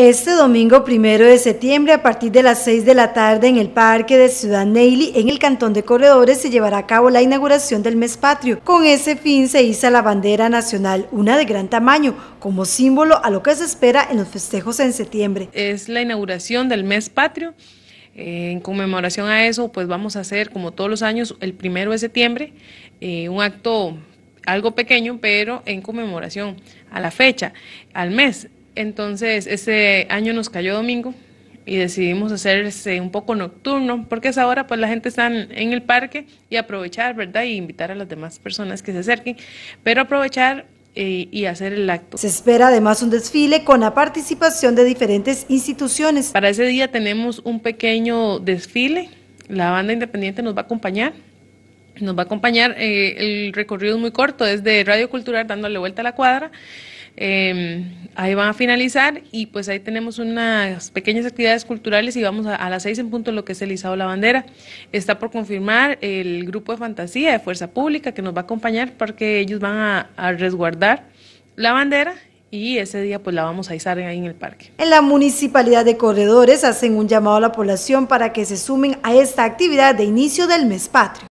Este domingo primero de septiembre, a partir de las 6 de la tarde, en el Parque de Ciudad Neily, en el Cantón de Corredores, se llevará a cabo la inauguración del mes patrio. Con ese fin se hizo la bandera nacional, una de gran tamaño, como símbolo a lo que se espera en los festejos en septiembre. Es la inauguración del mes patrio. Eh, en conmemoración a eso, pues vamos a hacer, como todos los años, el primero de septiembre, eh, un acto algo pequeño, pero en conmemoración a la fecha, al mes. Entonces, ese año nos cayó domingo y decidimos hacerse este, un poco nocturno, porque es esa hora pues la gente está en el parque y aprovechar, ¿verdad? Y invitar a las demás personas que se acerquen, pero aprovechar eh, y hacer el acto. Se espera además un desfile con la participación de diferentes instituciones. Para ese día tenemos un pequeño desfile, la banda independiente nos va a acompañar. Nos va a acompañar, eh, el recorrido es muy corto, es de Radio Cultural dándole vuelta a la cuadra. Em, ahí van a finalizar y pues ahí tenemos unas pequeñas actividades culturales y vamos a, las seis en punto lo que es el izado la bandera. Está por confirmar el grupo de fantasía de Fuerza Pública que nos va a acompañar porque ellos van a, a resguardar la bandera y ese día pues la vamos a izar ahí en el parque. En la Municipalidad de Corredores hacen un llamado a la población para que se sumen a esta actividad de inicio del mes patrio.